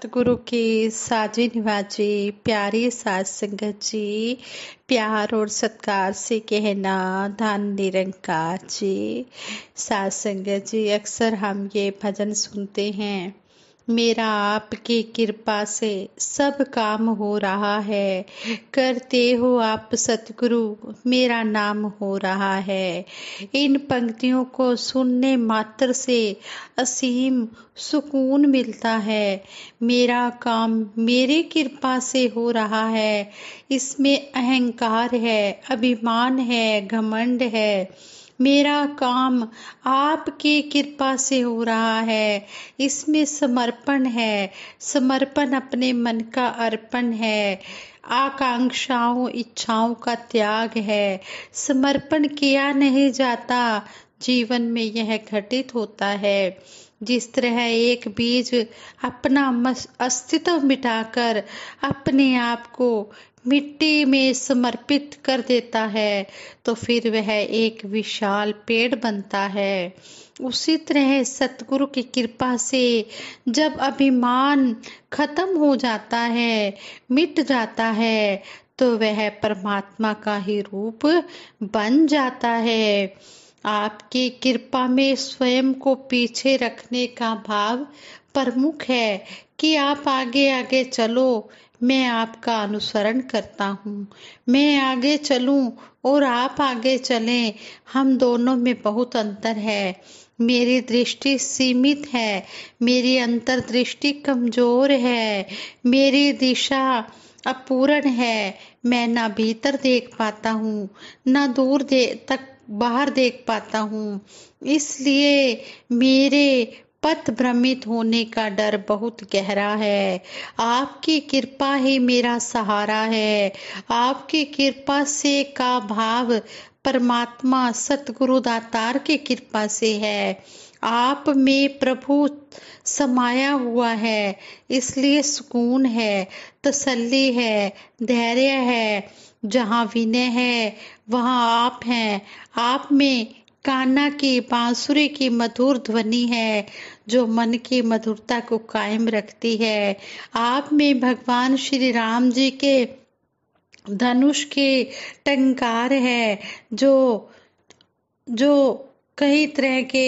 सतगुरु के साजे निवाजे प्यारे सात संगत जी प्यार और सत्कार से कहना धन निरंकार जी सात संगत जी अक्सर हम ये भजन सुनते हैं मेरा आपके कृपा से सब काम हो रहा है करते हो आप सतगुरु मेरा नाम हो रहा है इन पंक्तियों को सुनने मात्र से असीम सुकून मिलता है मेरा काम मेरे कृपा से हो रहा है इसमें अहंकार है अभिमान है घमंड है मेरा काम आपके कृपा से हो रहा है इसमें समर्पण है समर्पण अपने मन का अर्पण है आकांक्षाओं इच्छाओं का त्याग है समर्पण किया नहीं जाता जीवन में यह घटित होता है जिस तरह एक बीज अपना अस्तित्व मिटाकर अपने आप को मिट्टी में समर्पित कर देता है तो फिर वह एक विशाल पेड़ बनता है उसी तरह सतगुरु की कृपा से जब अभिमान खत्म हो जाता है मिट जाता है तो वह परमात्मा का ही रूप बन जाता है आपकी कृपा में स्वयं को पीछे रखने का भाव प्रमुख है कि आप आगे आगे चलो मैं आपका अनुसरण करता हूँ मैं आगे चलूँ और आप आगे चलें हम दोनों में बहुत अंतर है मेरी दृष्टि सीमित है मेरी अंतर्दृष्टि कमजोर है मेरी दिशा अपूर्ण है मैं ना भीतर देख पाता हूँ ना दूर दे तक बाहर देख पाता हूँ इसलिए मेरे पथ भ्रमित होने का डर बहुत गहरा है आपकी कृपा ही मेरा सहारा है आपकी कृपा से का भाव परमात्मा सतगुरु दातार की कृपा से है आप में प्रभु समाया हुआ है इसलिए सुकून है तसल्ली है धैर्य है जहाँ विनय है वहाँ आप हैं आप में काना के बांसुरी की मधुर ध्वनि है जो मन की मधुरता को कायम रखती है आप में भगवान श्री राम जी के धनुष के टंकार है जो जो कई तरह के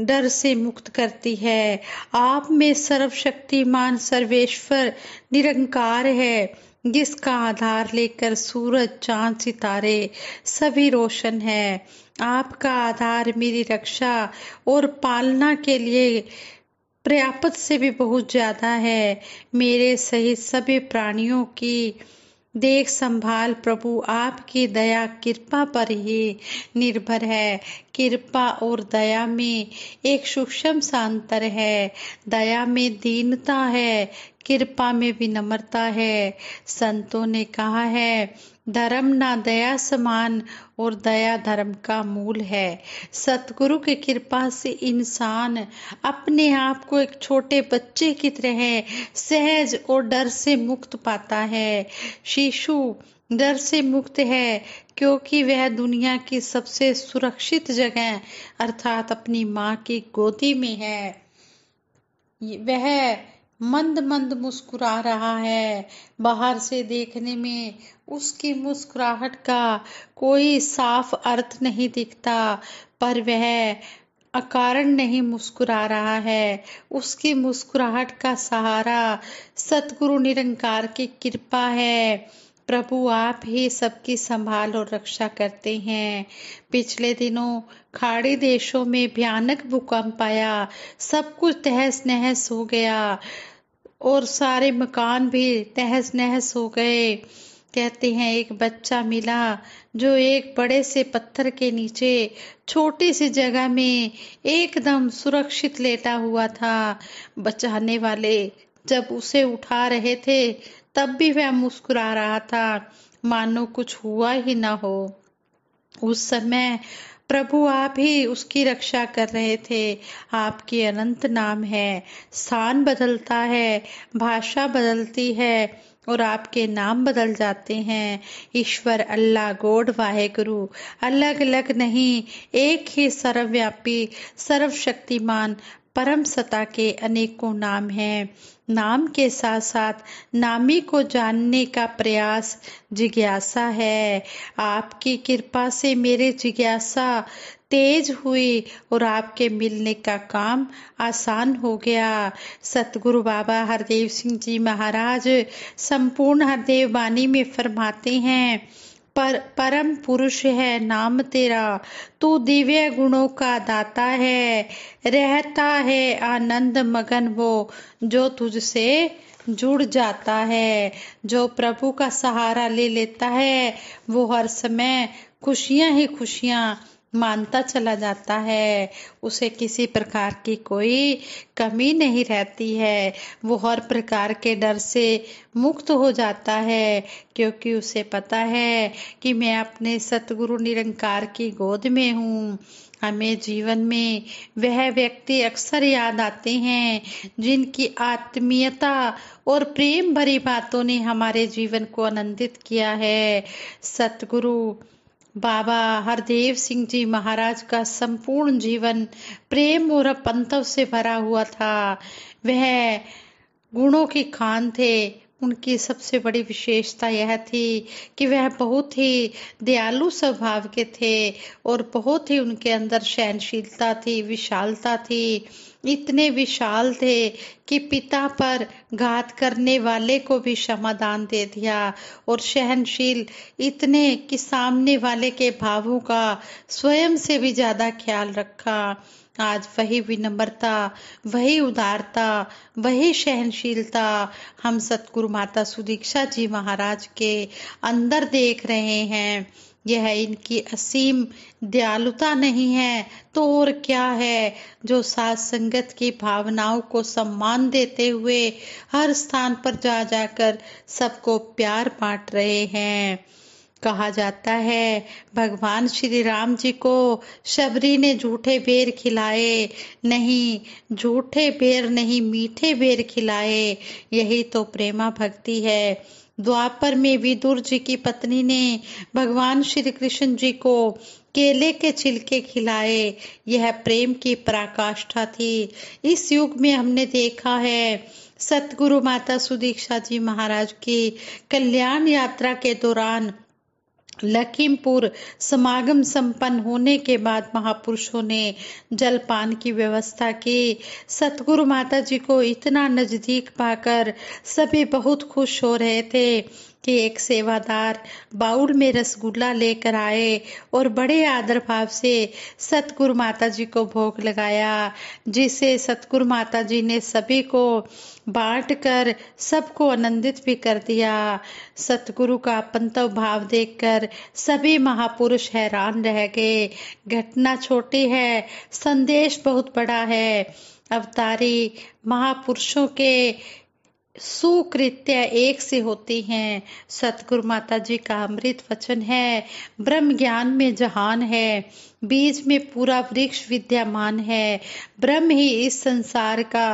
डर से मुक्त करती है आप में सर्वशक्तिमान सर्वेश्वर निरंकार है जिसका आधार लेकर सूरज चांद सितारे सभी रोशन है आपका आधार मेरी रक्षा और पालना के लिए पर्याप्त से भी बहुत ज्यादा है मेरे सहित सभी प्राणियों की देख संभाल प्रभु आपकी दया कृपा पर ही निर्भर है कृपा और दया में एक सूक्ष्म सा अंतर है दया में दीनता है कृपा में विनम्रता है संतों ने कहा है धर्म ना दया समान और दया धर्म का मूल है सतगुरु की कृपा से इंसान अपने आप को एक छोटे बच्चे की तरह सहज और डर से मुक्त पाता है शिशु डर से मुक्त है क्योंकि वह दुनिया की सबसे सुरक्षित जगह अर्थात अपनी माँ की गोदी में है वह मंद मंद मुस्कुरा रहा है बाहर से देखने में उसकी मुस्कुराहट का कोई साफ अर्थ नहीं दिखता पर वह अकारण नहीं मुस्कुरा रहा है उसकी मुस्कुराहट का सहारा सतगुरु निरंकार की कृपा है प्रभु आप ही सबकी संभाल और रक्षा करते हैं पिछले दिनों खाड़ी देशों में भयानक भूकंप आया सब कुछ तहस नहस हो गया और सारे मकान भी तहस नहस हो गए कहते हैं एक बच्चा मिला जो एक बड़े से पत्थर के नीचे छोटी सी जगह में एकदम सुरक्षित लेटा हुआ था बचाने वाले जब उसे उठा रहे थे तब भी वह मुस्कुरा रहा था मानो कुछ हुआ ही ना हो उस समय प्रभु आप ही उसकी रक्षा कर रहे थे आपके अनंत नाम है स्थान बदलता है भाषा बदलती है और आपके नाम बदल जाते हैं ईश्वर अल्लाह गोड वाहे गुरु अलग अलग नहीं एक ही सर्वव्यापी सर्वशक्तिमान परम सता के अनेकों नाम हैं नाम के साथ साथ नामी को जानने का प्रयास जिज्ञासा है आपकी कृपा से मेरे जिज्ञासा तेज हुई और आपके मिलने का काम आसान हो गया सतगुरु बाबा हरदेव सिंह जी महाराज संपूर्ण हरदेव वाणी में फरमाते हैं पर परम पुरुष है नाम तेरा तू दिव्य गुणों का दाता है रहता है आनंद मगन वो जो तुझसे जुड़ जाता है जो प्रभु का सहारा ले लेता है वो हर समय खुशियां ही खुशियां मानता चला जाता है उसे किसी प्रकार की कोई कमी नहीं रहती है वो हर प्रकार के डर से मुक्त हो जाता है क्योंकि उसे पता है कि मैं अपने सतगुरु निरंकार की गोद में हूँ हमें जीवन में वह व्यक्ति अक्सर याद आते हैं जिनकी आत्मीयता और प्रेम भरी बातों ने हमारे जीवन को आनंदित किया है सतगुरु बाबा हरदेव सिंह जी महाराज का संपूर्ण जीवन प्रेम और पंतव से भरा हुआ था वह गुणों की खान थे उनकी सबसे बड़ी विशेषता यह थी कि वह बहुत ही दयालु स्वभाव के थे और बहुत ही उनके अंदर सहनशीलता थी विशालता थी इतने विशाल थे कि पिता पर घात करने वाले को भी क्षमादान दे दिया और सहनशील इतने कि सामने वाले के भावों का स्वयं से भी ज्यादा ख्याल रखा आज वही विनम्रता वही उदारता वही सहनशीलता हम सतगुरु माता सुदीक्षा जी महाराज के अंदर देख रहे हैं यह इनकी असीम दयालुता नहीं है तो और क्या है जो सास संगत की भावनाओं को सम्मान देते हुए हर स्थान पर जा जाकर सबको प्यार बांट रहे हैं कहा जाता है भगवान श्री राम जी को शबरी ने झूठे बेर खिलाए नहीं झूठे बेर नहीं मीठे बेर खिलाए यही तो प्रेमा भक्ति है द्वापर में विदुर जी की पत्नी ने भगवान श्री कृष्ण जी को केले के छिलके खिलाए यह प्रेम की पराकाष्ठा थी इस युग में हमने देखा है सतगुरु माता सुदीक्षा जी महाराज की कल्याण यात्रा के दौरान लखीमपुर समागम संपन्न होने के बाद महापुरुषों ने जलपान की व्यवस्था की सतगुरु माता जी को इतना नजदीक पाकर सभी बहुत खुश हो रहे थे कि एक सेवादार बाउल में रसगुल्ला लेकर आए और बड़े आदर भाव से सतगुरु माता जी को भोग लगाया जिसे सतगुरु माता जी ने सभी को बांट कर सबको आनंदित भी कर दिया सतगुरु का पंतव भाव देखकर सभी महापुरुष हैरान रह गए घटना छोटी है संदेश बहुत बड़ा है अवतारी महापुरुषों के सुकृत्य एक से होती हैं सतगुरु माता जी का अमृत वचन है ब्रह्म ज्ञान में जहान है बीज में पूरा वृक्ष विद्यमान है ब्रह्म ही इस संसार का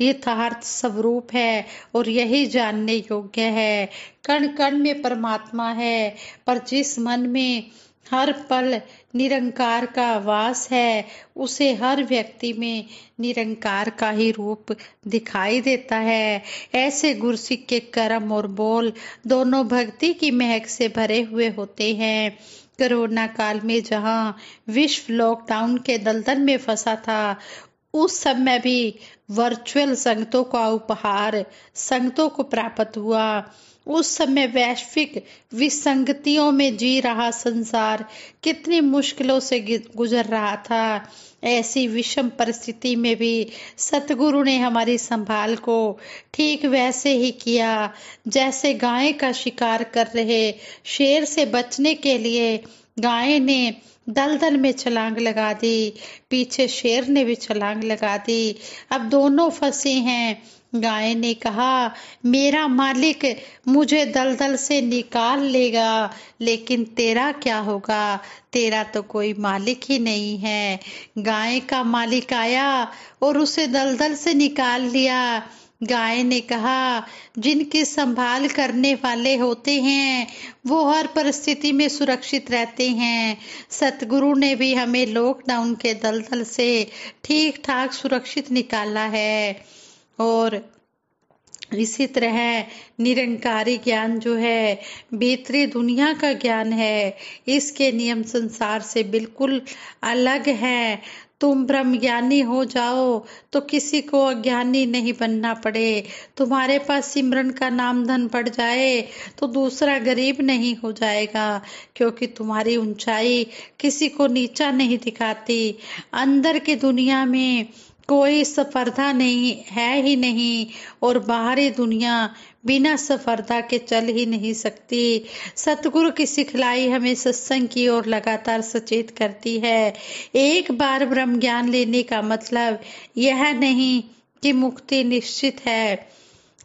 यथार्थ स्वरूप है और यही जानने योग्य है कण कण में परमात्मा है पर जिस मन में हर पल निरंकार का वास है उसे हर व्यक्ति में निरंकार का ही रूप दिखाई देता है ऐसे गुरसिक के कर्म और बोल दोनों भक्ति की महक से भरे हुए होते हैं कोरोना काल में जहां विश्व लॉकडाउन के दलदल में फंसा था उस समय भी वर्चुअल संगतों का उपहार संगतों को प्राप्त हुआ उस समय वैश्विक विसंगतियों में जी रहा संसार कितनी मुश्किलों से गुजर रहा था ऐसी विषम परिस्थिति में भी सतगुरु ने हमारी संभाल को ठीक वैसे ही किया जैसे गाय का शिकार कर रहे शेर से बचने के लिए गाय ने दलदल में छलांग लगा दी पीछे शेर ने भी छलांग लगा दी अब दोनों फंसे हैं गाय ने कहा मेरा मालिक मुझे दलदल से निकाल लेगा लेकिन तेरा क्या होगा तेरा तो कोई मालिक ही नहीं है गाय का मालिक आया और उसे दलदल से निकाल लिया गाय ने कहा जिनकी संभाल करने वाले होते हैं वो हर परिस्थिति में सुरक्षित रहते हैं सतगुरु ने भी हमें लॉकडाउन के दलदल से ठीक ठाक सुरक्षित निकाला है और इसी तरह निरंकारी ज्ञान जो है भीतरी दुनिया का ज्ञान है इसके नियम संसार से बिल्कुल अलग है तुम ब्रह्म ज्ञानी हो जाओ तो किसी को अज्ञानी नहीं बनना पड़े तुम्हारे पास सिमरन का नाम धन पड़ जाए तो दूसरा गरीब नहीं हो जाएगा क्योंकि तुम्हारी ऊंचाई किसी को नीचा नहीं दिखाती अंदर की दुनिया में कोई सफरता नहीं है ही नहीं और बाहरी दुनिया बिना सफरता के चल ही नहीं सकती सतगुरु की सिखलाई हमें सत्संग की ओर लगातार सचेत करती है एक बार ब्रह्म ज्ञान लेने का मतलब यह नहीं कि मुक्ति निश्चित है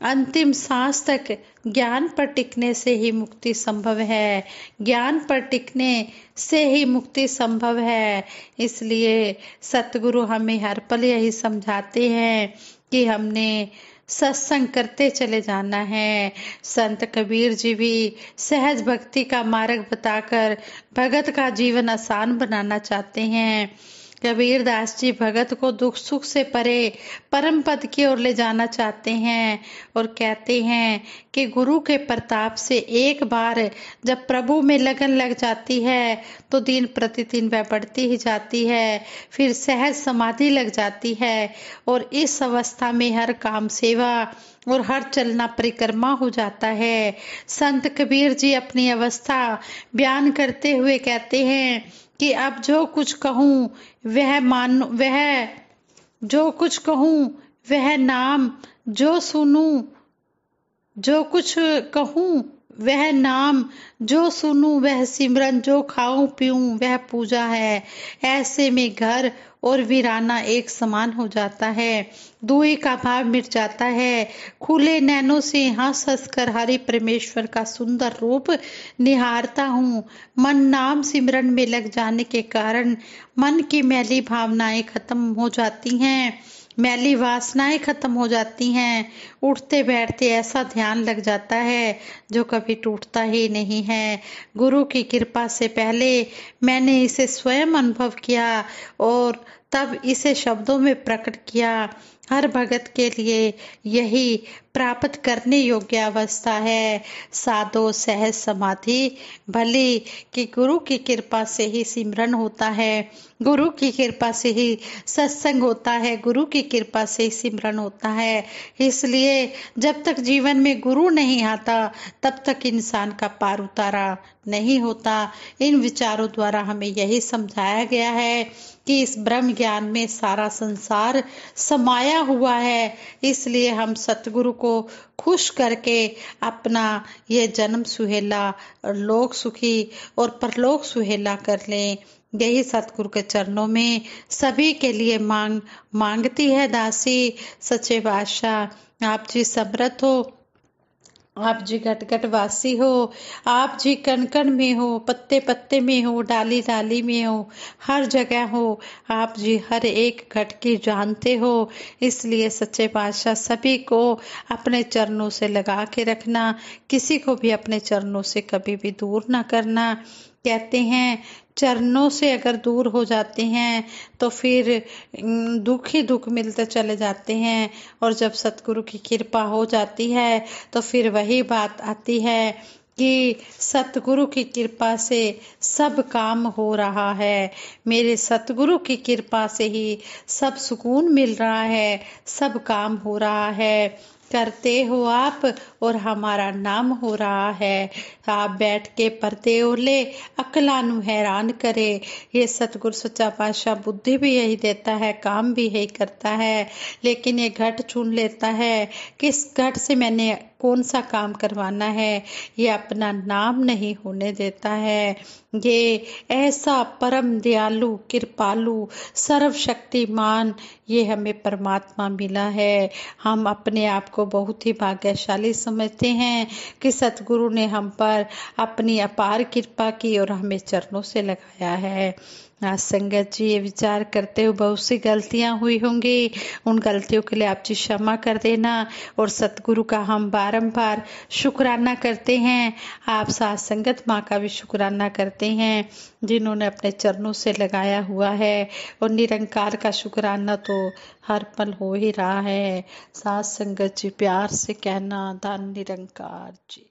अंतिम सांस तक ज्ञान पर टिकने से ही मुक्ति संभव है ज्ञान पर टिकने से ही मुक्ति संभव है इसलिए सतगुरु हमें हर पल यही समझाते हैं कि हमने सत्संग करते चले जाना है संत कबीर जी भी सहज भक्ति का मार्ग बताकर भगत का जीवन आसान बनाना चाहते हैं कबीर दास जी भगत को दुख सुख से परे परम पद की ओर ले जाना चाहते हैं और कहते हैं कि गुरु के प्रताप से एक बार जब प्रभु में लगन लग जाती है तो दिन प्रतिदिन वह बढ़ती ही जाती है फिर सहज समाधि लग जाती है और इस अवस्था में हर काम सेवा और हर चलना परिक्रमा हो जाता है संत कबीर जी अपनी अवस्था बयान करते हुए कहते हैं कि अब जो कुछ कहूँ वह मान वह जो कुछ कहूँ वह नाम जो सुनूं जो कुछ कहूँ वह नाम जो सुनूं वह सिमरन जो खाऊं पीऊं वह पूजा है ऐसे में घर और वीराना एक समान हो जाता है दुए का भाव मिट जाता है खुले नैनों से हंस हंस कर हरे परमेश्वर का सुंदर रूप निहारता हूँ मन नाम सिमरन में लग जाने के कारण मन की मैली भावनाएं खत्म हो जाती हैं मैली वासनाएं खत्म हो जाती हैं उठते बैठते ऐसा ध्यान लग जाता है जो कभी टूटता ही नहीं है गुरु की कृपा से पहले मैंने इसे स्वयं अनुभव किया और तब इसे शब्दों में प्रकट किया हर भगत के लिए यही प्राप्त करने योग्य अवस्था है साधो सहज समाधि भले कि गुरु की कृपा से ही सिमरन होता है गुरु की कृपा से ही सत्संग होता है गुरु की कृपा से ही सिमरन होता है इसलिए जब तक जीवन में गुरु नहीं आता तब तक इंसान का पार उतारा नहीं होता इन विचारों द्वारा हमें यही समझाया गया है कि इस ब्रह्म ज्ञान में सारा संसार समाया हुआ है इसलिए हम सतगुरु को खुश करके अपना ये जन्म सुहेला लोक सुखी और परलोक सुहेला कर लें यही सतगुरु के चरणों में सभी के लिए मांग मांगती है दासी सचे बादशाह आप जी समृत हो आप जी घट घट वासी हो आप जी कण कण में हो पत्ते पत्ते में हो डाली डाली में हो हर जगह हो आप जी हर एक घट की जानते हो इसलिए सच्चे बादशाह सभी को अपने चरणों से लगा के रखना किसी को भी अपने चरणों से कभी भी दूर ना करना कहते हैं चरणों से अगर दूर हो जाते हैं तो फिर दुख ही दुख मिलते चले जाते हैं और जब सतगुरु की कृपा हो जाती है तो फिर वही बात आती है कि सतगुरु की कृपा से सब काम हो रहा है मेरे सतगुरु की कृपा से ही सब सुकून मिल रहा है सब काम हो रहा है करते हो आप और हमारा नाम हो रहा है आप बैठ के परते ओले अकला हैरान करे ये सतगुर सच्चा पातशाह बुद्धि भी यही देता है काम भी यही करता है लेकिन ये घट चुन लेता है किस घट से मैंने कौन सा काम करवाना है ये अपना नाम नहीं होने देता है ये ऐसा परम दयालु कृपालु सर्वशक्तिमान ये हमें परमात्मा मिला है हम अपने आप को बहुत ही भाग्यशाली समझते हैं कि सतगुरु ने हम पर अपनी अपार कृपा की और हमें चरणों से लगाया है आज हाँ, संगत जी ये विचार करते हुए बहुत सी गलतियां हुई होंगी उन गलतियों के लिए आप जी क्षमा कर देना और सतगुरु का हम बारंबार शुक्राना करते हैं आप सास संगत माँ का भी शुक्राना करते हैं जिन्होंने अपने चरणों से लगाया हुआ है और निरंकार का शुक्राना तो हर पल हो ही रहा है सास संगत जी प्यार से कहना धन निरंकार जी